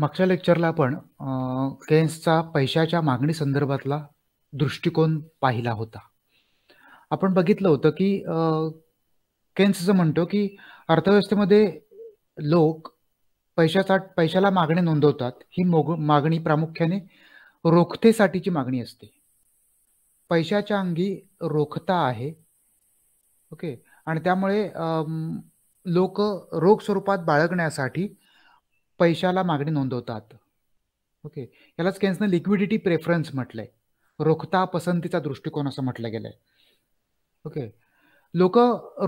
मागच्या लेक्चरला आपण केन्सचा पैशाच्या मागणी संदर्भातला दृष्टिकोन पाहिला होता आपण बघितलं होतं की केन्सचं म्हणतो की अर्थव्यवस्थेमध्ये लोक पैशाचा पैशाला मागणी नोंदवतात ही मोग मागणी प्रामुख्याने रोखतेसाठीची मागणी असते पैशाच्या अंगी रोखता आहे ओके आणि त्यामुळे लोक रोख स्वरूपात बाळगण्यासाठी पैशाला मागणी नोंदवतात ओके यालाच केन्सनं लिक्विडिटी प्रेफरन्स म्हटलंय रोखता पसंतीचा दृष्टिकोन असं म्हटलं गेलंय ओके लोक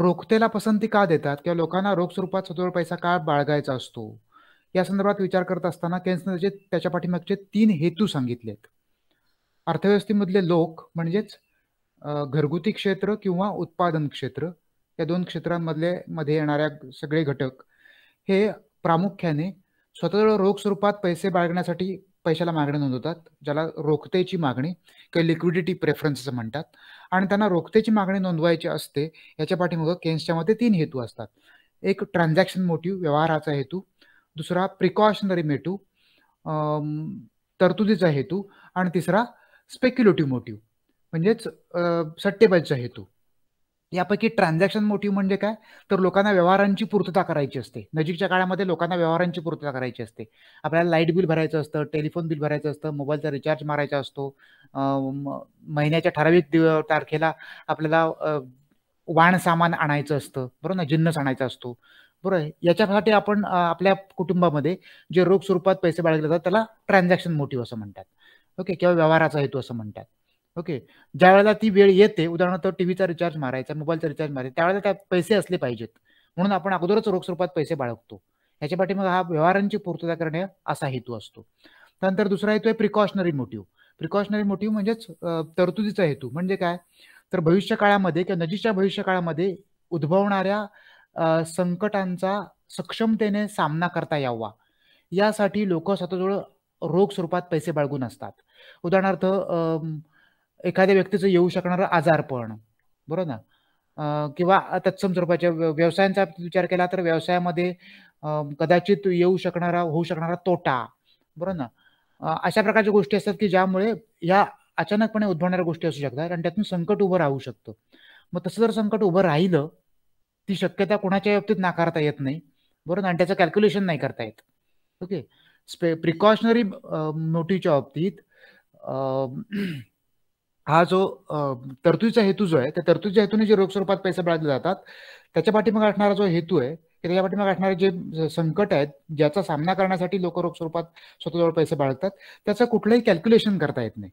रोखतेला पसंती का देतात किंवा लोकांना रोख स्वरूपात स्वतःवर पैसा का बाळगायचा असतो या संदर्भात विचार करत असताना केन्सनं त्याचे त्याच्या पाठीमागचे तीन हेतू सांगितलेत अर्थव्यवस्थेमधले लोक म्हणजेच घरगुती क्षेत्र किंवा उत्पादन क्षेत्र या दोन क्षेत्रांमधले मध्ये येणाऱ्या सगळे घटक हे प्रामुख्याने स्वतः रोख स्वरूपात पैसे बाळगण्यासाठी पैशाला मागणी नोंदवतात ज्याला रोखतेची मागणी किंवा लिक्विडिटी प्रेफरन्स असं म्हणतात आणि त्यांना रोखतेची मागणी नोंदवायची असते याच्या पाठीमागं केन्सच्या मध्ये तीन हेतू असतात एक ट्रान्झॅक्शन मोटिव्ह व्यवहाराचा हेतू दुसरा प्रिकॉशनरी मेटू तरतुदीचा हेतू आणि तिसरा स्पेक्युलेटिव्ह मोटिव्ह म्हणजेच सट्टेबाजीचा हेतू यापैकी ट्रान्झॅक्शन मोटिव्ह म्हणजे काय तर लोकांना व्यवहारांची पूर्तता करायची असते नजीकच्या काळामध्ये लोकांना व्यवहारांची पूर्तता करायची असते आपल्याला लाईट बिल भरायचं असतं टेलिफोन बिल भरायचं असतं मोबाईलचा रिचार्ज मारायचा असतो महिन्याच्या ठराविक तारखेला आपल्याला वाण सामान आणायचं असतं बरोबर ना जिन्नस आणायचा असतो बरोबर याच्यासाठी आपण आपल्या कुटुंबामध्ये जे रोख स्वरूपात पैसे बाळगले जातात त्याला ट्रान्झॅक्शन मोटिव्ह असं म्हणतात ओके किंवा व्यवहाराचा हेतू असं म्हणतात ओके ज्या वेळेला ती वेळ येते उदाहरणार्थ टीव्हीचा रिचार्ज मारायचा मोबाईलचा रिचार्ज मारायचा त्यावेळेला त्या पैसे असले पाहिजेत म्हणून आपण अगोदरच रोख स्वरूपात पैसे बाळगतो पाठी मग हा व्यवहारांची पूर्तता करणे असा हेतू असतो त्यानंतर दुसरा हेतू आहे प्रिकॉशनरी मोटिव्ह प्रिकॉशनरी मोटिव्ह म्हणजेच तरतुदीचा हेतू म्हणजे काय तर भविष्य काळामध्ये किंवा नजीकच्या भविष्य काळामध्ये उद्भवणाऱ्या संकटांचा सक्षमतेने सामना करता यावा यासाठी लोक स्वतःजवळ रोख स्वरूपात पैसे बाळगून असतात उदाहरणार्थ एखाद्या व्यक्तीचं येऊ शकणारं आजारपण बरोबर ना किंवा तत्सम स्वरूपाच्या व्यवसायांचा विचार केला तर व्यवसायामध्ये कदाचित येऊ शकणारा होऊ शकणारा तोटा बरोबर ना अशा प्रकारच्या गोष्टी असतात की ज्यामुळे या अचानकपणे उद्भवणाऱ्या गोष्टी असू शकतात आणि त्यातून संकट उभं राहू शकतं मग तसं जर संकट उभं राहिलं ती शक्यता कोणाच्या बाबतीत नाकारता येत नाही बरोबर ना आणि त्याचं कॅल्क्युलेशन नाही करता येत ओके प्रिकॉशनरी नोटीच्या बाबतीत हा जो तरतुदीचा हेतू जो आहे त्या तरतुदीच्या हेतूने जे रोख स्वरूपात पैसे मिळाले जातात त्याच्या पाठीमागे असणारा जो हेतू आहे त्याच्या पाठीमागे असणारे जे संकट आहेत ज्याचा सामना करण्यासाठी लोक रोख स्वरूपात स्वतःजवळ पैसे बाळगतात त्याचं कुठलंही कॅल्क्युलेशन करता येत नाही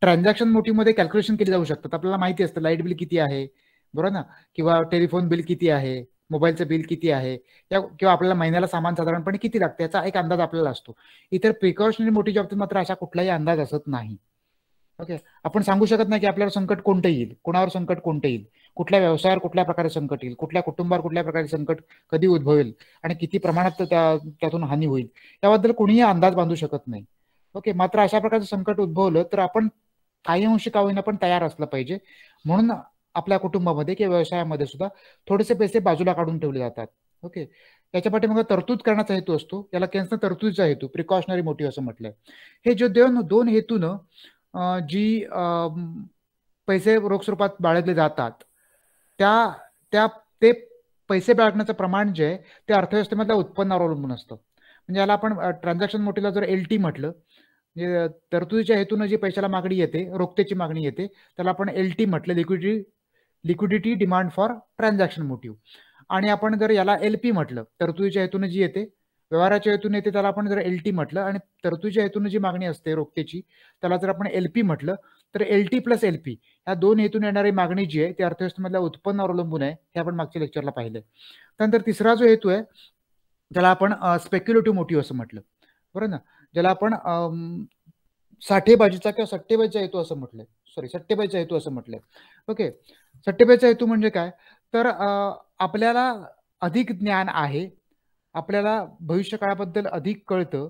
ट्रान्झॅक्शन मोठीमध्ये कॅल्क्युलेशन केली जाऊ शकतात आपल्याला माहिती असतं लाईट बिल किती आहे बरोबर ना किंवा टेलिफोन बिल किती आहे मोबाईलचं बिल किती आहे या किंवा आपल्याला महिन्याला सामान साधारणपणे किती लागतं याचा एक अंदाज आपल्याला असतो इतर प्रिकॉशनरी मोठी जॉब मात्र अशा कुठलाही अंदाज असत नाही ओके आपण सांगू शकत नाही की आपल्यावर संकट कोणतं येईल कोणावर संकट कोणतं येईल कुठल्या व्यवसायावर कुठल्या प्रकारे संकट येईल कुठल्या कुटुंबावर कुठल्या प्रकारे संकट कधी उद्भवेल आणि किती प्रमाणात त्यातून हानी होईल याबद्दल कोणीही अंदाज बांधू शकत नाही ओके मात्र अशा प्रकारचं संकट उद्भवलं तर आपण काही अंशी का पण तयार असलं पाहिजे म्हणून आपल्या कुटुंबामध्ये किंवा व्यवसायामध्ये सुद्धा थोडेसे पैसे बाजूला काढून ठेवले जातात ओके त्याच्या मग तरतूद करण्याचा हेतू असतो याला कॅन्सर तरतुदीचा हेतू प्रिकॉशनरी मोटिव्ह असं म्हटलंय हे जे दोन दोन हेतून जी पैसे रोख स्वरूपात बाळगले जातात त्या त्या ते पैसे बाळगण्याचं प्रमाण जे आहे ते अर्थव्यवस्थेमधल्या उत्पन्नावर अवलंबून असतं म्हणजे याला आपण ट्रान्झॅक्शन मोठीला जर एल टी म्हटलं म्हणजे तरतुदीच्या हेतून जी पैशाला मागणी येते रोखतेची मागणी येते त्याला आपण एल टी म्हटलं liquidity liquidity demand for transaction motive आणि आपण जर याला एल पी म्हटलं तरतुदीच्या हेतून जी येते व्यवहाराच्या हेतून येते त्याला आपण जर एल टी म्हटलं आणि तरतुदीच्या हेतून जी मागणी असते रोखतेची त्याला जर आपण एल पी म्हटलं तर L T plus L P ह्या दोन हेतून येणारी मागणी जी आहे ती अर्थव्यवस्थेमधल्या उत्पन्न अवलंबून आहे हे आपण मागच्या लेक्चरला पाहिलं त्यानंतर तिसरा जो हेतू आहे त्याला आपण स्पेक्युलेटिव्ह मोटिव्ह असं म्हटलं बरोबर ना ज्याला आपण साठेबाजीचा किंवा सट्टेबाजीचा हेतू असं म्हटलंय सॉरी सट्टेबाजीचा हेतू असं म्हटलंय ओके सट्टेबाजीचा हेतू म्हणजे काय तर आपल्याला अधिक ज्ञान आहे आपल्याला भविष्यकाळाबद्दल अधिक कळतं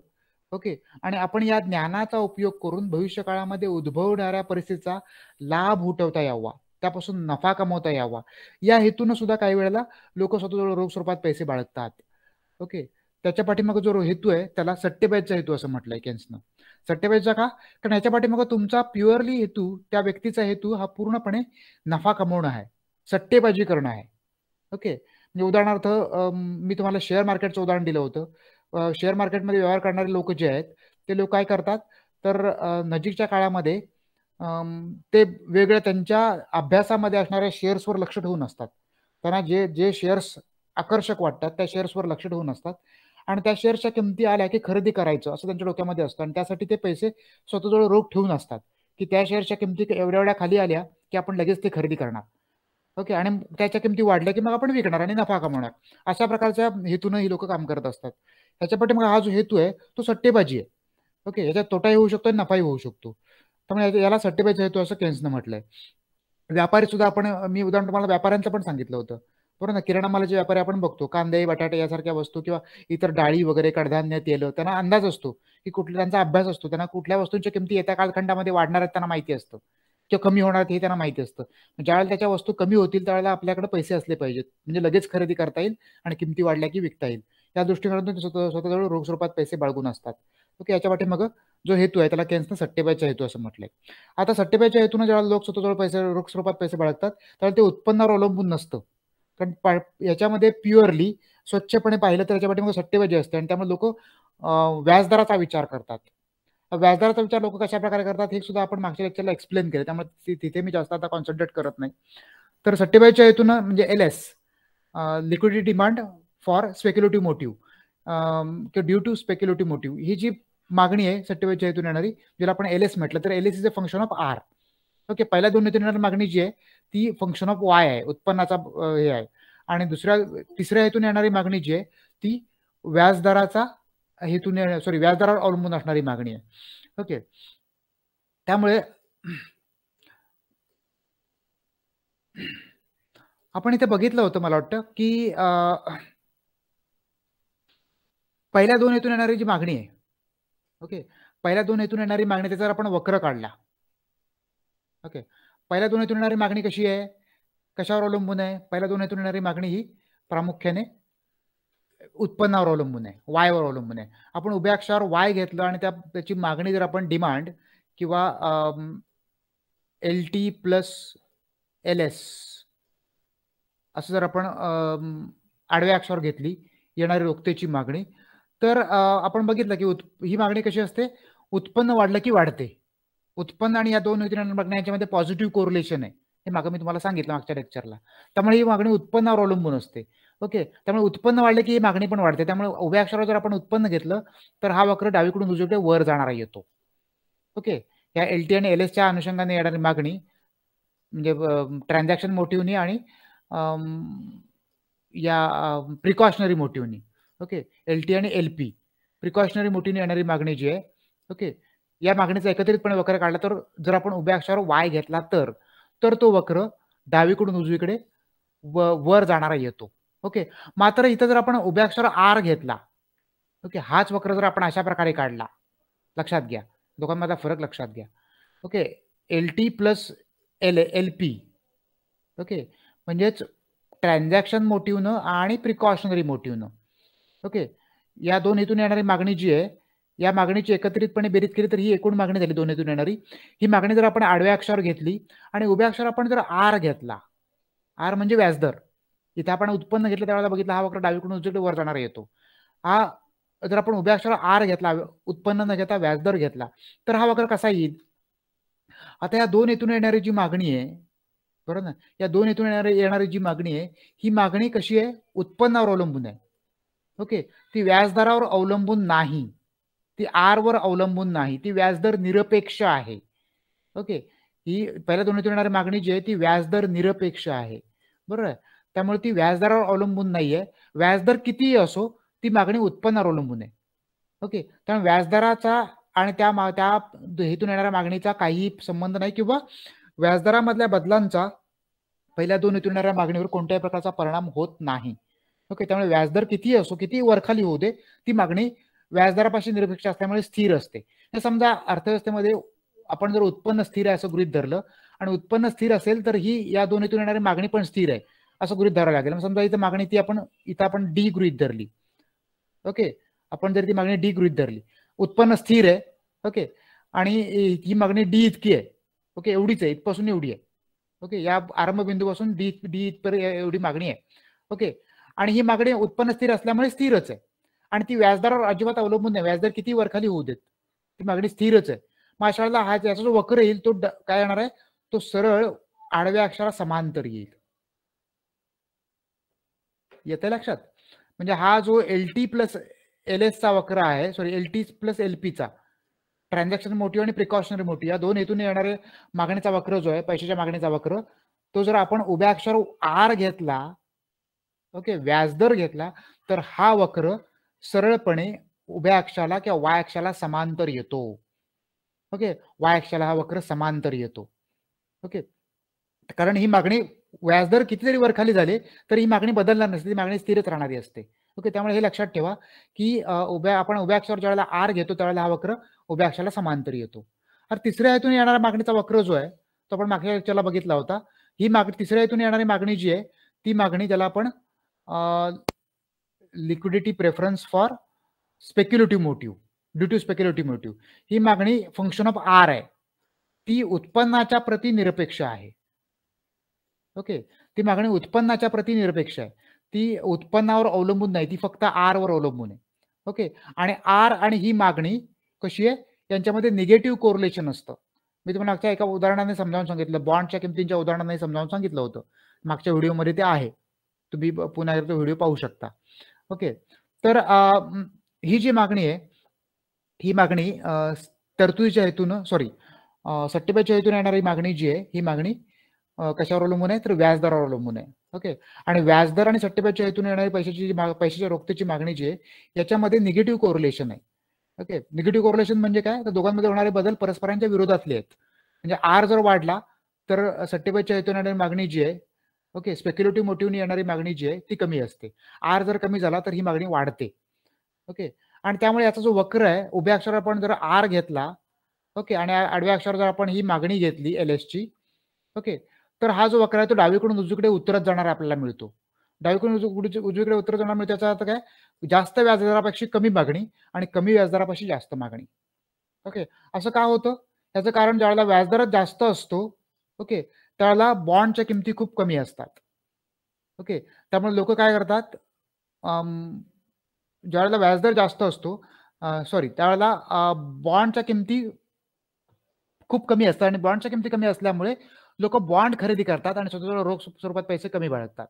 ओके आणि आपण या ज्ञानाचा उपयोग करून भविष्यकाळामध्ये उद्भवणाऱ्या परिस्थितीचा लाभ उठवता यावा त्यापासून नफा कमवता यावा या हेतून सुद्धा काही वेळेला लोक स्वतःजवळ रोख स्वरूपात पैसे बाळगतात ओके त्याच्या पाठीमाग जो हेतू आहे त्याला सट्टेबाजीचा हेतू असं म्हटलंय केन्सनं सट्टेबाजीचा का कारण याच्या पाठीमाग तुमचा प्युअरली हेतू त्या व्यक्तीचा हेतू हा पूर्णपणे नफा कमवणं आहे सट्टेबाजी करणं आहे ओके म्हणजे उदाहरणार्थ मी तुम्हाला शेअर मार्केटचं उदाहरण दिलं होतं शेअर मार्केटमध्ये व्यवहार करणारे लोक जे आहेत ते लोक काय करतात तर नजीकच्या काळामध्ये ते वेगळ्या त्यांच्या अभ्यासामध्ये असणाऱ्या शेअर्सवर लक्ष ठेवून असतात त्यांना जे जे शेअर्स आकर्षक वाटतात त्या शेअर्सवर लक्ष ठेवून असतात आणि त्या शेअर्सच्या किमती आल्या की खरेदी करायचं असं त्यांच्या डोक्यामध्ये असतं आणि त्यासाठी ते पैसे स्वतःजवळ रोख ठेवून असतात की त्या शेअर्सच्या किमती एवढ्या एवढ्या खाली आल्या की आपण लगेच ते खरेदी करणार ओके आणि त्याच्या किमती वाढल्या की मग आपण विकणार आणि नफा कमवणार अशा प्रकारच्या हेतून ही लोक काम करत असतात ह्याच्यापटी मग हा जो हेतू आहे तो सट्टेबाजी आहे ओके याच्यात तोटाही होऊ शकतो आणि नफाही होऊ शकतो त्यामुळे याला सट्टेबाजी हेतू असं केन्सनं म्हटलंय व्यापारी सुद्धा आपण मी उदाहरण तुम्हाला व्यापाऱ्यांचं पण सांगितलं होतं बरोबर ना किराणा मालाचे व्यापारी आपण बघतो कांदे बटाटे यासारख्या वस्तू किंवा इतर डाळी वगैरे कडधान्य तेल त्यांना अंदाज असतो की कुठल्या त्यांचा अभ्यास असतो त्यांना कुठल्या वस्तूंच्या किमती येत्या कालखंडामध्ये वाढणार आहेत त्यांना माहिती असतं किंवा कमी होणार हे त्यांना माहिती असतं ज्यावेळेला त्याच्या वस्तू कमी होतील त्यावेळेला आपल्याकडे पैसे असले पाहिजेत म्हणजे लगेच खरेदी करता येईल आणि किमती वाढल्या की विकता येईल त्या दृष्टिकोनातून स्वतः स्वतःजवळ रोख स्वरूपात पैसे बाळगून असतात ओके याच्या मग जो हेतू आहे त्याला केन्सनं सट्टेबाईचा हेतू असं म्हटलंय आता सट्टेबाईच्या हेतून ज्यावेळेला लोक स्वतःजवळ पैसे रोख स्वरूपात पैसे बाळगतात त्यावेळेला ते उत्पन्नावर अवलंबून नसतं कारण याच्यामध्ये प्युअरली स्वच्छपणे पाहिलं तर याच्यापाठी मग सट्टेबाजी असते आणि त्यामुळे लोक व्याजदराचा विचार करतात व्याजदराचा विचार लोक कशा प्रकारे करतात हे सुद्धा आपण मागच्या लेक्चरला एक्सप्लेन केलं त्यामुळे तिथे मी जास्त आता कॉन्सन्ट्रेट करत नाही तर सट्टेबाईच्या हेतून म्हणजे L S liquidity demand for speculative motive किंवा ड्यू टू स्पेक्युलेटिव्ह मोटिव्ह ही जी मागणी आहे सट्टेबाईच्या हेतून येणारी ज्याला आपण एल एस म्हटलं तर L S is a function of R okay पहिल्या दोन हेतून येणारी मागणी जी आहे ती फंक्शन ऑफ वाय आहे उत्पन्नाचा हे आहे आणि दुसऱ्या तिसऱ्या हेतून येणारी मागणी जी आहे ती व्याजदराचा हेतूने सॉरी व्याजदरावर अवलंबून असणारी मागणी आहे ओके त्यामुळे आपण इथे बघितलं होतं मला वाटतं की पहिल्या दोन हेतून येणारी जी मागणी आहे ओके पहिल्या दोन हेतून येणारी मागणी त्याचा आपण वक्र काढला ओके पहिल्या दोन हेतून येणारी मागणी कशी आहे कशावर अवलंबून आहे पहिल्या दोन हेतून येणारी मागणी ही प्रामुख्याने उत्पन्नावर अवलंबून आहे वायवर अवलंबून आहे आपण उभ्या अक्षावर वाय घेतलं आणि त्या त्याची मागणी जर आपण डिमांड किंवा L T plus L S असं जर आपण आडव्या अक्षरावर घेतली येणारी रोखतेची मागणी तर आपण बघितलं की उत् ही मागणी कशी असते उत्पन्न वाढलं की वाढते उत्पन्न आणि या दोन मागण्या यांच्यामध्ये पॉझिटिव्ह कोरिलेशन आहे हे मागं मी तुम्हाला सांगितलं मागच्या लेक्चरला त्यामुळे ही मागणी उत्पन्नावर अवलंबून असते ओके त्यामुळे उत्पन्न वाढले की मागणी पण वाढते त्यामुळे उभ्या अक्षरावर जर आपण उत्पन्न घेतलं तर हा वक्र डावीकडून उजवीकडे वर जाणारा येतो ओके या एल टी आणि एल एसच्या अनुषंगाने येणारी मागणी म्हणजे ट्रान्झॅक्शन मोटिव्हनी आणि या प्रिकॉशनरी मोटिव्हनी ओके एल टी आणि एल पी प्रिकॉशनरी मोटिव्हनी येणारी मागणी जी आहे ओके या मागणीचा एकत्रितपणे वक्र काढला तर जर आपण उभ्या अक्षरावर वाय घेतला तर तर तो वक्र डावीकडून उजवीकडे व वर जाणारा येतो ओके मात्र इथं जर आपण उभ्याक्षर आर घेतला ओके हाच वक्र जर आपण अशा प्रकारे काढला लक्षात घ्या दोघांमधला फरक लक्षात घ्या okay L T plus L L P okay म्हणजेच ट्रान्झॅक्शन न आणि प्रिकॉशनरी न ओके या दोन हेतून येणारी मागणी जी आहे या मागणीची एकत्रितपणे बेरीत केली तर ही एकूण मागणी झाली दोन हेतून येणारी ही मागणी जर आपण आडव्या अक्षरावर घेतली आणि उभ्या अक्षरावर आपण जर आर घेतला आर म्हणजे व्याजदर इथे आपण उत्पन्न घेतलं त्यावेळेला बघितलं हा वक्र डावीकडून उजवीकडे वर जाणारा येतो हा जर आपण उभ्या अक्षरावर आर घेतला उत्पन्न न घेता व्याजदर घेतला तर हा वक्र कसा येईल आता या दोन येथून येणारी जी मागणी आहे बरोबर ना या दोन येथून येणारी येणारी जी मागणी आहे ही मागणी कशी आहे उत्पन्नावर अवलंबून आहे ओके ती व्याजदरावर अवलंबून नाही ती आर वर अवलंबून नाही ती व्याजदर निरपेक्ष आहे ओके ही पहिल्या दोन येथून येणारी मागणी जी आहे ती व्याजदर निरपेक्ष आहे बरोबर त्यामुळे ती व्याजदरावर अवलंबून नाहीये व्याजदर कितीही असो ती मागणी उत्पन्नावर अवलंबून आहे ओके त्यामुळे व्याजदराचा आणि त्या मा त्या हेतून येणाऱ्या मागणीचा काही संबंध नाही किंवा व्याजदरामधल्या बदलांचा पहिल्या दोन हेतून येणाऱ्या मागणीवर कोणत्याही प्रकारचा परिणाम होत नाही ओके त्यामुळे व्याजदर कितीही असो किती वरखाली होऊ दे ती मागणी व्याजदरापाशी निरपेक्ष असल्यामुळे स्थिर असते तर समजा अर्थव्यवस्थेमध्ये आपण जर उत्पन्न स्थिर आहे असं गृहित धरलं आणि उत्पन्न स्थिर असेल तर ही या हेतून येणारी मागणी पण स्थिर आहे असं गृहित धरावं लागेल समजा इथं मागणी ती आपण इथं आपण डी गृहित धरली ओके आपण जर ती मागणी डी गृहित धरली उत्पन्न स्थिर आहे ओके आणि ही मागणी डी इतकी आहे ओके एवढीच आहे इथपासून एवढी आहे ओके या आरंभबिंदूपासून डी डी इथपर्यंत एवढी मागणी आहे ओके आणि ही मागणी उत्पन्न स्थिर असल्यामुळे स्थिरच आहे आणि ती व्याजदरावर अजिबात अवलंबून नाही व्याजदर किती वरखाली होऊ देत ती मागणी स्थिरच आहे मग अशा वेळेला हा याचा जो वक्र येईल तो काय येणार आहे तो सरळ आडव्या अक्षरा समांतर येईल आहे लक्षात म्हणजे हा जो एल टी प्लस एल चा वक्र आहे sorry L T plus L पीचा ट्रान्झॅक्शन मोटिव्ह आणि प्रिकॉशनरी मोठी या दोन हेतून येणारे मागणीचा वक्र जो आहे पैशाच्या मागणीचा वक्र तो जर आपण उभ्या अक्षर आर घेतला ओके व्याजदर घेतला तर हा वक्र सरळपणे उभ्या अक्षाला किंवा वाय अक्षाला समांतर येतो ओके वाय अक्षाला हा वक्र समांतर येतो ओके कारण ही मागणी व्याजदर कितीतरी वर वरखाली झाले तर ही मागणी बदलणार नसते ती मागणी स्थिरच राहणारी असते ओके त्यामुळे हे लक्षात ठेवा की उभ्या आपण उभ्या अक्षावर ज्यावेळेला आर घेतो त्यावेळेला हा वक्र उभ्या अक्षाला समांतर येतो आणि तिसऱ्या हेतून येणारा मागणीचा वक्र जो आहे तो आपण मागच्या लेक्चरला बघितला होता ही मागणी तिसऱ्या हेतून येणारी मागणी जी आहे ती मागणी ज्याला आपण liquidity preference for speculative motive due to speculative motive ही मागणी फंक्शन ऑफ आर आहे ती उत्पन्नाच्या प्रति निरपेक्ष आहे ओके ती मागणी उत्पन्नाच्या प्रति निरपेक्ष आहे ती उत्पन्नावर अवलंबून नाही ती फक्त आर वर अवलंबून आहे ओके आणि आर आणि ही मागणी कशी आहे यांच्यामध्ये निगेटिव्ह कोरिलेशन असतं मी तुम्हाला मागच्या एका उदाहरणाने समजावून सांगितलं बॉन्डच्या किमतींच्या उदाहरणाने समजावून सांगितलं होतं मागच्या व्हिडिओमध्ये ते आहे तुम्ही पुन्हा एकदा व्हिडिओ पाहू शकता ओके तर ही जी मागणी आहे ही मागणी तरतुदीच्या हेतून सॉरी सट्टेबाच्या हेतून येणारी मागणी जी आहे ही मागणी कशावर अवलंबून आहे तर व्याजदरावर अवलंबून आहे ओके आणि व्याजदर आणि सट्टेबाजच्या हेतून येणारी पैशाची पैशाच्या रोखतेची मागणी जी आहे याच्यामध्ये निगेटिव्ह कोरिलेशन आहे ओके निगेटिव्ह कोरिलेशन म्हणजे काय तर दोघांमध्ये होणारे बदल परस्परांच्या विरोधातले आहेत म्हणजे आर जर वाढला तर सट्टेबाजच्या हेतून येणारी मागणी जी आहे ओके स्पेक्युलेटिव्ह मोटिव्ह येणारी मागणी जी आहे ती कमी असते आर जर कमी झाला तर ही मागणी वाढते ओके आणि त्यामुळे याचा जो वक्र आहे उभ्या अक्षर आपण जर आर घेतला ओके आणि आडव्या अक्षर जर आपण ही मागणी घेतली एल एसची ओके तर हा जो वक्र आहे तो डावीकडून उजवीकडे उतरत जाणारा आपल्याला मिळतो डावीकडून उजवीकडे उतरत जाणार मिळतो त्याचा अर्थ काय जास्त व्याजदरापेक्षा कमी मागणी आणि कमी व्याजदरापेक्षा जास्त मागणी ओके असं का होतं त्याचं कारण ज्यावेळेला व्याजदरच जास्त असतो ओके त्यावेळेला बॉन्डच्या किमती खूप कमी असतात ओके त्यामुळे लोक काय करतात ज्यावेळेला व्याजदर जास्त असतो सॉरी त्यावेळेला बॉन्डच्या किमती खूप कमी असतात आणि बॉन्डच्या किमती कमी असल्यामुळे लोक बॉन्ड खरेदी करतात आणि स्वतःच्या रोख स्वरूपात पैसे कमी बाळगतात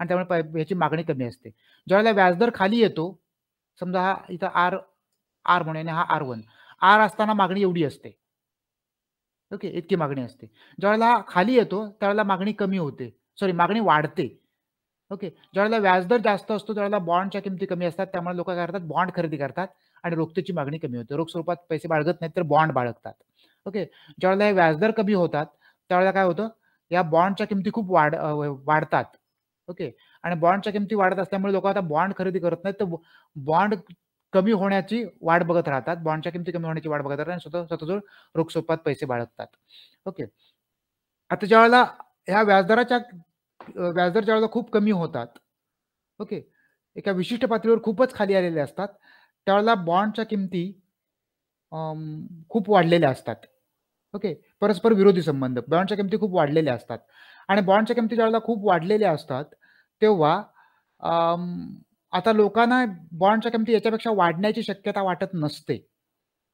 आणि त्यामुळे याची मागणी कमी असते ज्यावेळेला व्याजदर खाली येतो समजा हा इथं आर आर म्हणून हा आर वन आर असताना मागणी एवढी असते ओके इतकी मागणी असते ज्यावेळेला खाली येतो त्यावेळेला मागणी कमी होते सॉरी मागणी वाढते ओके ज्यावेळेला व्याजदर जास्त असतो त्यावेळेला बॉन्डच्या किमती कमी असतात त्यामुळे लोक काय करतात बॉन्ड खरेदी करतात आणि रोखतेची मागणी कमी होते रोख स्वरूपात पैसे बाळगत नाहीत तर बॉन्ड बाळगतात ओके ज्यावेळेला हे व्याजदर कमी होतात त्यावेळेला काय होतं या बॉन्डच्या किमती खूप वाढ वाढतात ओके आणि बॉन्डच्या किमती वाढत असल्यामुळे लोक आता बॉन्ड खरेदी करत नाहीत तर बॉन्ड कमी होण्याची वाट बघत राहतात बॉन्डच्या किमती कमी होण्याची वाट बघत राहतात आणि स्वतः स्वतःजवळ रोखसोपात पैसे बाळगतात ओके आता ज्यावेळेला वेळेला ह्या व्याजदराच्या व्याजदर ज्या वेळेला खूप कमी होतात ओके एका विशिष्ट पातळीवर खूपच खाली आलेले असतात त्यावेळेला बॉन्डच्या किमती खूप वाढलेल्या असतात ओके परस्पर विरोधी संबंध बॉन्डच्या किमती खूप वाढलेल्या असतात आणि बॉन्डच्या किमती ज्यावेळेला खूप वाढलेल्या असतात तेव्हा आता लोकांना बॉन्डच्या किमती याच्यापेक्षा वाढण्याची शक्यता वाटत नसते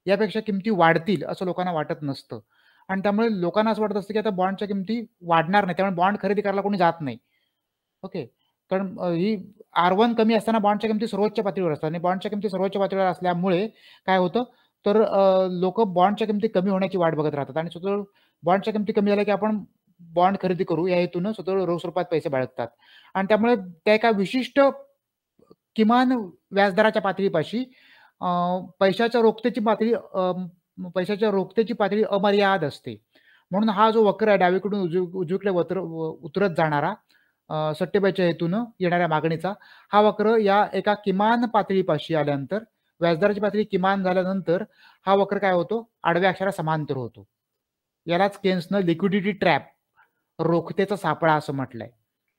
यापेक्षा किमती वाढतील असं लोकांना वाटत नसतं आणि त्यामुळे लोकांना असं वाटत असतं की आता बॉन्डच्या किमती वाढणार नाही त्यामुळे बॉन्ड खरेदी करायला कोणी जात नाही ओके कारण ही आर कमी असताना बॉन्डच्या किमती सर्वोच्च पातळीवर असतात आणि बॉन्डच्या किमती सर्वोच्च पातळीवर असल्यामुळे काय होतं तर लोक बॉन्डच्या किमती कमी होण्याची वाट बघत राहतात आणि स्वतः बॉन्डच्या किमती कमी झाल्या की आपण बॉन्ड खरेदी करू या हेतून स्वतः रोख स्वरूपात पैसे बाळगतात आणि त्यामुळे त्या एका विशिष्ट किमान व्याजदराच्या पातळीपाशी पैशाच्या रोखतेची पातळी पैशाच्या रोखतेची पातळी अमर्याद असते म्हणून हा जो वक्र आहे डावीकडून उजवीकडे वत्र उतरत जाणारा सट्टेबाईच्या हेतून येणाऱ्या मागणीचा हा वक्र या एका किमान पातळीपाशी आल्यानंतर व्याजदराची पातळी किमान झाल्यानंतर हा वक्र काय होतो आडव्या अक्षरा समांतर होतो यालाच केन्सनं लिक्विडिटी ट्रॅप रोखतेचा सापळा असं म्हटलंय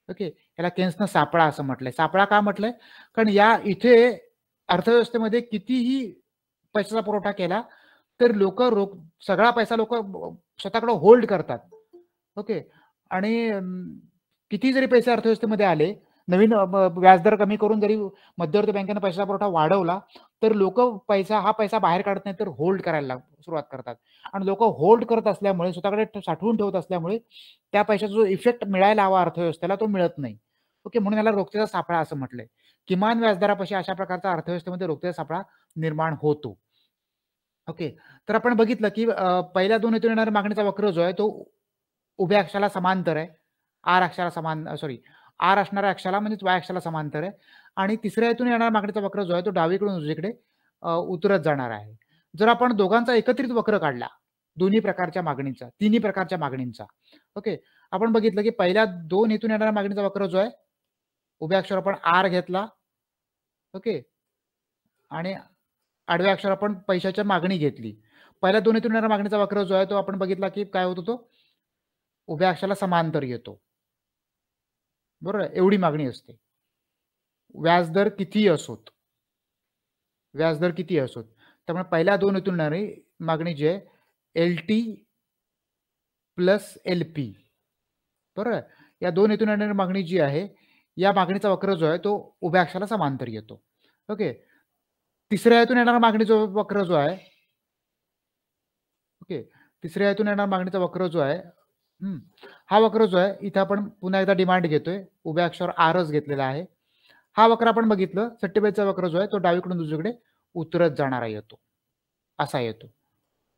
ओके याला केन्सनं सापळा असं म्हटलंय सापळा का म्हटलंय कारण या इथे अर्थव्यवस्थेमध्ये कितीही पैशाचा पुरवठा केला तर लोक रोख सगळा पैसा लोक स्वतःकडे होल्ड करतात ओके आणि किती जरी पैसे अर्थव्यवस्थेमध्ये आले नवीन व्याजदर कमी करून जरी मध्यवर्ती बँकेनं पैसा पुरवठा वाढवला तर लोक पैसा हा पैसा बाहेर काढत नाही तर होल्ड करायला सुरुवात करतात आणि लोक होल्ड करत असल्यामुळे स्वतःकडे साठवून ठेवत असल्यामुळे त्या पैशाचा जो इफेक्ट मिळायला हवा अर्थव्यवस्थेला तो मिळत नाही ओके म्हणून याला रोखतेचा सापळा असं म्हटलंय किमान व्याजदरापाशी अशा प्रकारचा अर्थव्यवस्थेमध्ये रोखतेचा सापळा निर्माण होतो ओके तर आपण बघितलं की पहिल्या दोन हेतून येणारा मागणीचा वक्र जो आहे तो उभ्या अक्षाला समांतर आहे आर अक्षाला समान सॉरी आर असणाऱ्या अक्षाला म्हणजेच वाय अक्षाला समांतर आहे आणि तिसऱ्या येथून येणारा मागणीचा वक्र जो आहे तो डावीकडून उजवीकडे उतरत जाणार आहे जर आपण दोघांचा एकत्रित वक्र काढला दोन्ही प्रकारच्या मागणींचा तिन्ही प्रकारच्या मागणींचा ओके आपण बघितलं की पहिल्या दोन हेतून येणारा मागणीचा वक्र जो आहे उभ्या अक्षर आपण आर घेतला ओके आणि आडव्या अक्षर आपण पैशाच्या मागणी घेतली पहिल्या दोन इथून येणारा मागणीचा वक्र जो आहे तो आपण बघितला की काय होतो तो उभ्या अक्षाला समांतर येतो बरोबर एवढी मागणी असते व्याजदर कितीही असोत व्याजदर किती असोत त्यामुळे पहिल्या दोन तुलनाने मागणी जी आहे L T plus L P बरोबर या दोन हेतून मागणी जी आहे या मागणीचा वक्र जो आहे तो उभ्या अक्षाला समांतर येतो ओके तिसऱ्या हेतून येणारा मागणी जो वक्र जो आहे ओके तिसऱ्या हेतून येणारा मागणीचा वक्र जो आहे हम्म हा वक्र जो आहे इथे आपण पुन्हा एकदा डिमांड घेतोय. उभ्या अक्षावर आरच घेतलेला आहे. हा वक्र आपण बघितलं, 47 वक्र जो आहे तो डावीकडून दुसरीकडे उतरत जाणारा येतो. असा येतो.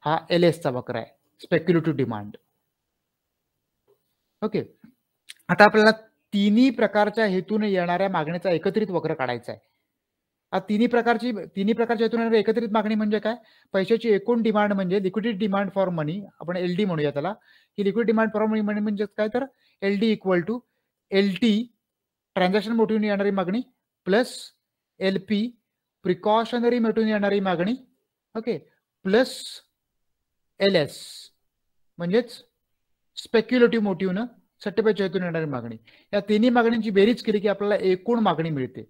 हा चा वक्र आहे. Speculative demand. ओके. आता आपल्याला तिन्ही प्रकारच्या हेतूने येणाऱ्या मागणीचा एकत्रित वक्र काढायचा आहे. तिन्ही प्रकारची तिन्ही प्रकारच्या हेतून येणारी एकत्रित मागणी म्हणजे काय पैशाची एकूण डिमांड म्हणजे लिक्विडिटी डिमांड फॉर मनी आपण एल डी म्हणूया त्याला ही लिक्विड डिमांड फॉर मनी म्हणजे काय तर L D equal to L T transaction मोठून येणारी मागणी प्लस एल पी प्रिकॉशनरी मिटून येणारी मागणी ओके प्लस एल एस म्हणजेच स्पेक्युलेटिव्ह मोटिव्हनं सट्टेबाच्या हेतून येणारी मागणी या तिन्ही मागणींची बेरीज केली की आपल्याला एकूण मागणी मिळते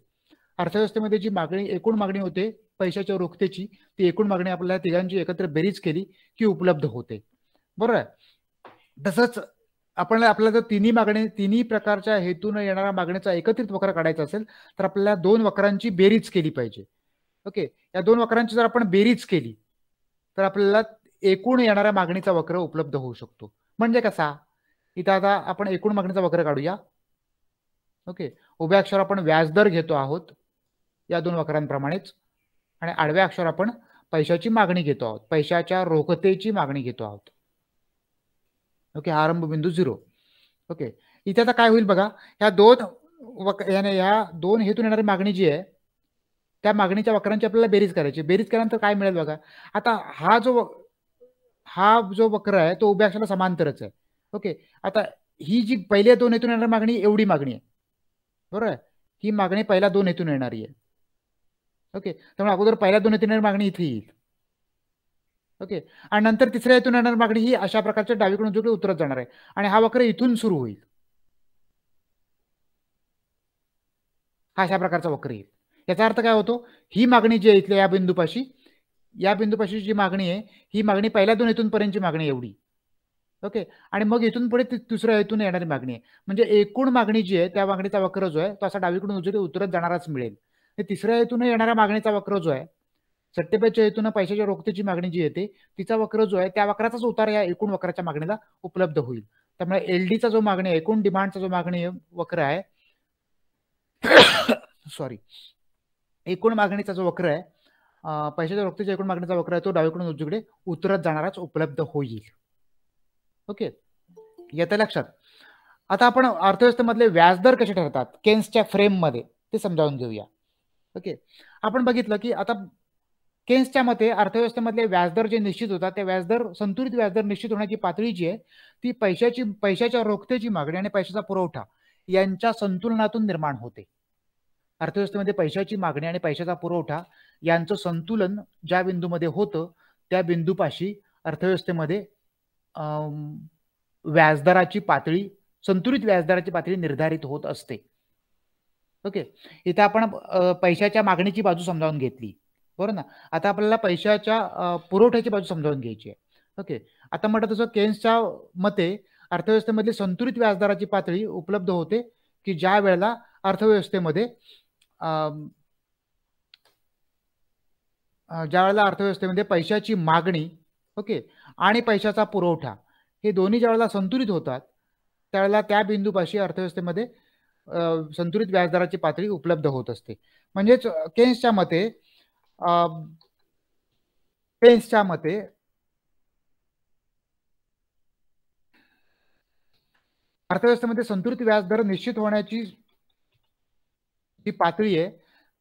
अर्थव्यवस्थेमध्ये जी मागणी एकूण मागणी होते पैशाच्या रोखतेची ती एकूण मागणी आपल्याला तिघांची एकत्र बेरीज केली की उपलब्ध होते बरोबर तसंच आपण आपल्याला जर तिन्ही मागणी तिन्ही प्रकारच्या हेतून येणाऱ्या मागणीचा एकत्रित वक्र काढायचा असेल तर आपल्याला दोन वक्रांची बेरीज केली पाहिजे ओके या दोन वक्रांची जर आपण बेरीज केली तर आपल्याला एकूण येणाऱ्या मागणीचा वक्र उपलब्ध होऊ शकतो म्हणजे कसा इथं आता आपण एकूण मागणीचा वक्र काढूया ओके उभ्या अक्षर आपण व्याजदर घेतो आहोत या दोन वक्रांप्रमाणेच आणि आडव्या अक्षर आपण पैशाची मागणी घेतो आहोत पैशाच्या रोखतेची मागणी घेतो आहोत ओके आरंभ बिंदू झिरो ओके इथे आता काय होईल बघा ह्या दोन वक याने ह्या दोन हेतून येणारी मागणी जी आहे त्या मागणीच्या वक्रांची आपल्याला बेरीज करायची बेरीज केल्यानंतर काय मिळेल बघा आता हा जो हा जो वक्र आहे तो उभ्या अक्षाला समांतरच आहे ओके आता ही जी पहिल्या दोन हेतून येणारी मागणी एवढी मागणी आहे बरोबर ही मागणी पहिल्या दोन हेतून येणारी आहे ओके त्यामुळे अगोदर पहिल्या दोन येथून मागणी इथे येईल ओके आणि नंतर तिसऱ्या हेतून येणार मागणी ही अशा प्रकारच्या डावीकडून उजवीकडे उतरत जाणार आहे आणि हा वक्र इथून सुरू होईल हा अशा प्रकारचा वक्र येईल याचा अर्थ काय होतो ही मागणी जी आहे इथल्या या बिंदूपाशी या बिंदूपाशी जी मागणी आहे ही मागणी पहिल्या दोन हेतूनपर्यंतची पर्यंतची मागणी एवढी ओके आणि मग इथून पुढे दुसऱ्या इथून येणारी मागणी आहे म्हणजे एकूण मागणी जी आहे त्या मागणीचा वक्र जो आहे तो असा डावीकडून उजवी उतरत जाणाराच मिळेल तिसऱ्या हेतून येणाऱ्या मागणीचा वक्र जो आहे सट्टेबाच्या हेतून पैशाच्या रोखतेची मागणी जी येते तिचा वक्र जो आहे त्या वक्राचाच उतार या एकूण वक्राच्या मागणीला उपलब्ध होईल त्यामुळे एलडीचा जो मागणी आहे एकूण डिमांडचा जो मागणी वक्र आहे सॉरी एकूण मागणीचा जो वक्र आहे पैशाच्या रोखतेच्या एकूण मागणीचा वक्र आहे तो डावीकडून उजवीकडे उतरत जाणाराच उपलब्ध होईल ओके यात लक्षात आता आपण अर्थव्यवस्थेमधले व्याजदर कसे ठरतात केन्सच्या फ्रेममध्ये ते समजावून घेऊया ओके आपण बघितलं की आता केन्सच्या मते अर्थव्यवस्थेमधले व्याजदर जे निश्चित होतात ते व्याजदर संतुलित व्याजदर निश्चित होण्याची पातळी जी आहे ती पैशाची पैशाच्या रोखतेची मागणी आणि पैशाचा पुरवठा यांच्या संतुलनातून निर्माण होते अर्थव्यवस्थेमध्ये पैशाची मागणी आणि पैशाचा पुरवठा यांचं संतुलन ज्या बिंदूमध्ये होतं त्या बिंदूपाशी अर्थव्यवस्थेमध्ये व्याजदराची पातळी संतुलित व्याजदराची पातळी निर्धारित होत असते ओके इथं आपण पैशाच्या मागणीची बाजू समजावून घेतली बरोबर ना आता आपल्याला पैशाच्या पुरवठ्याची बाजू समजावून घ्यायची आहे ओके आता म्हटलं तसं केन्सच्या मते अर्थव्यवस्थेमध्ये संतुलित व्याजदराची पातळी उपलब्ध होते की ज्या वेळेला अर्थव्यवस्थेमध्ये ज्या वेळेला अर्थव्यवस्थेमध्ये पैशाची मागणी ओके आणि पैशाचा पुरवठा हे दोन्ही ज्या वेळेला संतुलित होतात त्यावेळेला त्या बिंदूपाशी अर्थव्यवस्थेमध्ये संतुलित व्याजदराची पातळी उपलब्ध होत असते म्हणजेच केन्सच्या मते केन्सच्या मते अर्थव्यवस्थेमध्ये संतुलित व्याजदर निश्चित होण्याची जी पातळी आहे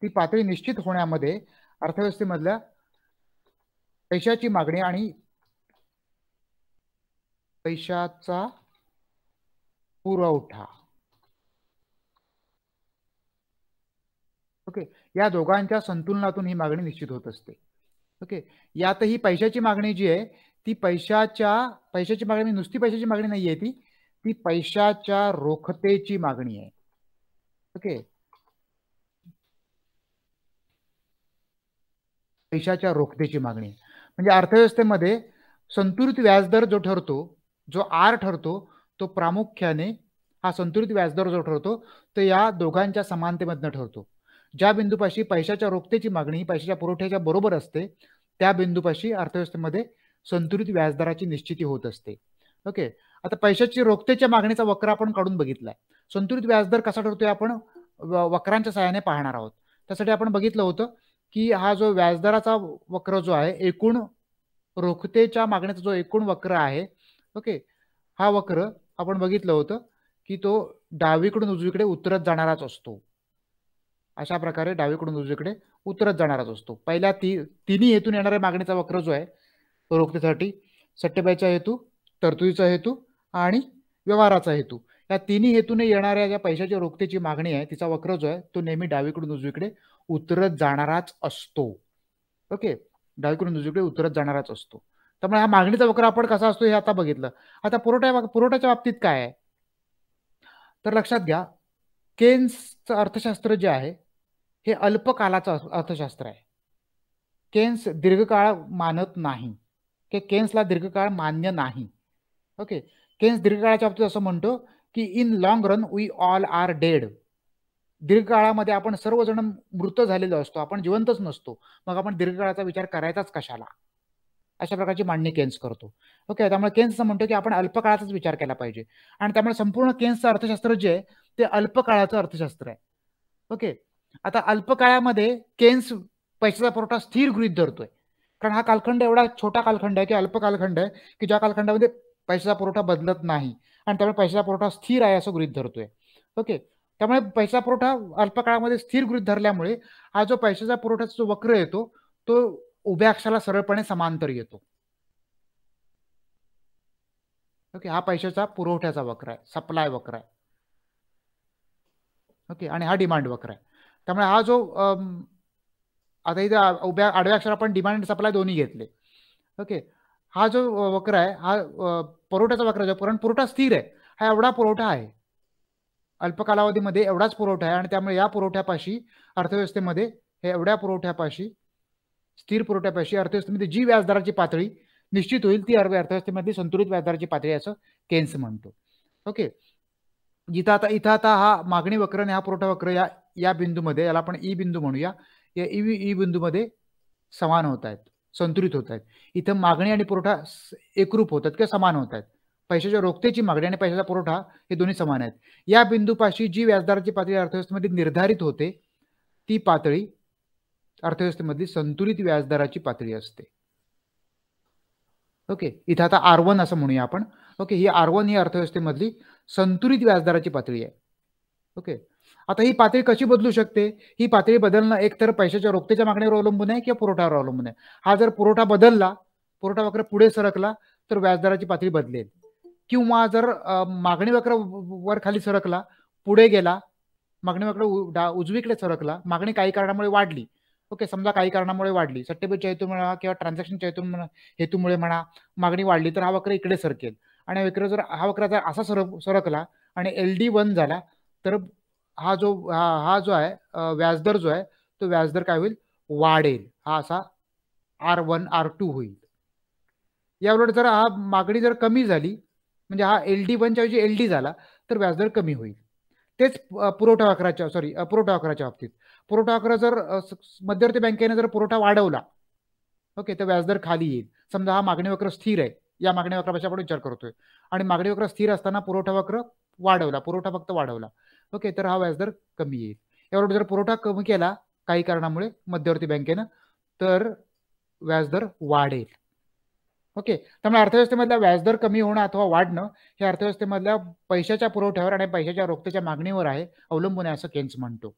ती पातळी निश्चित होण्यामध्ये अर्थव्यवस्थेमधल्या पैशाची मागणी आणि पैशाचा पुरवठा ओके या दोघांच्या संतुलनातून ही मागणी निश्चित होत असते ओके यात ही पैशाची मागणी जी आहे ती पैशाच्या पैशाची मागणी नुसती पैशाची मागणी नाही आहे ती ती पैशाच्या रोखतेची मागणी आहे ओके पैशाच्या रोखतेची मागणी म्हणजे अर्थव्यवस्थेमध्ये संतुलित व्याजदर जो ठरतो जो आर ठरतो तो प्रामुख्याने हा संतुलित व्याजदर जो ठरतो तो या दोघांच्या समानतेमधनं ठरतो ज्या बिंदूपाशी पैशाच्या रोखतेची मागणी पैशाच्या पुरवठ्याच्या बरोबर असते त्या बिंदूपाशी अर्थव्यवस्थेमध्ये संतुलित व्याजदराची निश्चिती होत असते ओके आता पैशाची रोखतेच्या मागणीचा वक्र आपण काढून बघितलाय संतुलित व्याजदर कसा ठरतोय आपण वक्रांच्या सहाय्याने पाहणार आहोत त्यासाठी आपण बघितलं होतं की हा जो व्याजदराचा वक्र जो आहे एकूण रोखतेच्या मागणीचा जो एकूण वक्र आहे ओके हा वक्र आपण बघितलं होतं की तो डावीकडून उजवीकडे उतरत जाणाराच असतो अशा प्रकारे डावीकडून उजवीकडे उतरत जाणाराच असतो पहिल्या ती तिन्ही हेतून येणाऱ्या मागणीचा वक्र जो आहे रोखतेसाठी सट्टेबाईचा हेतू तरतुदीचा हेतू आणि व्यवहाराचा हेतू या तिन्ही हेतूने येणाऱ्या ज्या पैशाच्या रोखतेची मागणी आहे तिचा वक्र जो आहे तो नेहमी डावीकडून उजवीकडे उतरत जाणाराच असतो ओके डावीकडून उजवीकडे उतरत जाणाराच असतो त्यामुळे हा मागणीचा वक्र आपण कसा असतो हे आता बघितलं आता पुरवठा पुरवठ्याच्या बाबतीत काय आहे तर लक्षात घ्या केन्सचं अर्थशास्त्र जे आहे हे अल्पकालाचं अर्थशास्त्र आहे केन्स दीर्घकाळ मानत नाही की केन्सला दीर्घकाळ मान्य नाही ओके केन्स दीर्घकाळाच्या बाबतीत असं म्हणतो की in long run we all are dead दीर्घकाळामध्ये आपण सर्वजण मृत झालेलो असतो आपण जिवंतच नसतो मग आपण दीर्घकाळाचा विचार करायचाच कशाला अशा प्रकारची मांडणी केन्स करतो ओके त्यामुळे केन्स असं म्हणतो की आपण अल्पकाळाचाच विचार केला पाहिजे आणि त्यामुळे संपूर्ण केन्सचं अर्थशास्त्र जे आहे ते अल्पकाळाचं अर्थशास्त्र आहे ओके आता अल्पकाळामध्ये केन्स पैशाचा पुरवठा स्थिर गृहित धरतोय कारण हा कालखंड एवढा छोटा कालखंड आहे की अल्प कालखंड आहे की ज्या कालखंडामध्ये पैशाचा पुरवठा बदलत नाही आणि त्यामुळे पैशाचा पुरवठा स्थिर आहे असं गृहित धरतोय ओके त्यामुळे पैसा पुरवठा अल्पकाळामध्ये स्थिर गृहित धरल्यामुळे हा जो पैशाचा पुरवठ्याचा जो वक्र येतो तो उभ्या अक्षाला सरळपणे समांतर येतो ओके हा पैशाचा पुरवठ्याचा वक्र आहे सप्लाय वक्र आहे ओके आणि हा डिमांड वक्र आहे त्यामुळे हा जो आता इथे उभ्या आडव्या अक्षर आपण डिमांड अँड सप्लाय दोन्ही घेतले ओके हा जो वक्र आहे हा पुरवठ्याचा वक्र जो कारण पुरवठा स्थिर आहे हा एवढा पुरवठा आहे अल्प कालावधीमध्ये एवढाच पुरवठा आहे आणि त्यामुळे या पुरवठ्यापाशी अर्थव्यवस्थेमध्ये हे एवढ्या पुरवठ्यापाशी स्थिर पुरवठ्यापाशी अर्थव्यवस्थेमध्ये जी व्याजदराची पातळी निश्चित होईल ती अर्थव्यवस्थेमध्ये संतुलित व्याजदराची पातळी असं केन्स म्हणतो ओके जिथं आता इथं आता हा मागणी वक्र आणि हा पुरवठा वक्र या या बिंदूमध्ये याला आपण ई बिंदू म्हणूया या ई ई बिंदूमध्ये समान होत आहेत संतुलित होत आहेत इथं मागणी आणि पुरवठा एकरूप होतात किंवा समान होत आहेत पैशाच्या रोखतेची मागणी आणि पैशाचा पुरवठा हे दोन्ही समान आहेत या बिंदूपाशी जी व्याजदाराची पातळी अर्थव्यवस्थेमध्ये निर्धारित होते ती पातळी अर्थव्यवस्थेमधली संतुलित व्याजदाराची पातळी असते ओके इथं आता आर वन असं म्हणूया आपण ओके ही आर वन ही अर्थव्यवस्थेमधली संतुलित व्याजदाराची पातळी आहे ओके आता ही पातळी कशी बदलू शकते ही पातळी बदलणं एकतर पैशाच्या रोखतेच्या मागणीवर अवलंबून आहे किंवा पुरवठ्यावर अवलंबून आहे हा जर पुरवठा बदलला पुरवठा वक्र पुढे सरकला तर व्याजदराची पातळी बदलेल किंवा जर मागणी वक्र वर खाली सरकला पुढे गेला मागणी वक्र उजवीकडे सरकला मागणी काही कारणामुळे वाढली ओके समजा काही कारणामुळे वाढली सट्टेबेच्या हेतू म्हणा किंवा ट्रान्झॅक्शनच्या हेतू हेतूमुळे म्हणा मागणी वाढली तर हा वक्र इकडे सरकेल आणि विक्र जर हा वक्र जर असा सरक सरकला आणि एल डी वन झाला तर हा जो हा जो आहे व्याजदर जो आहे तो व्याजदर काय होईल वाढेल हा असा आर वन आर टू होईल या जर हा मागणी जर कमी झाली म्हणजे हा एल डी वनच्या ऐवजी एल डी झाला तर व्याजदर कमी होईल तेच पुरवठा अकराच्या सॉरी पुरवठा अकराच्या बाबतीत पुरवठा अकरा जर मध्यवर्ती बँकेने जर पुरवठा वाढवला ओके तर व्याजदर खाली येईल समजा हा मागणी वक्र स्थिर आहे या मागणी वक्रापेक्षा आपण विचार करतोय आणि मागणी वक्र स्थिर असताना पुरवठा वक्र वाढवला पुरवठा फक्त वाढवला ओके तर हा व्याजदर कमी येईल यावर जर पुरवठा कमी केला काही कारणामुळे मध्यवर्ती बँकेनं तर व्याजदर वाढेल ओके त्यामुळे अर्थव्यवस्थेमधला व्याजदर कमी होणं अथवा वाढणं हे अर्थव्यवस्थेमधल्या पैशाच्या पुरवठ्यावर आणि पैशाच्या रोखतेच्या मागणीवर आहे अवलंबून आहे असं केन्स म्हणतो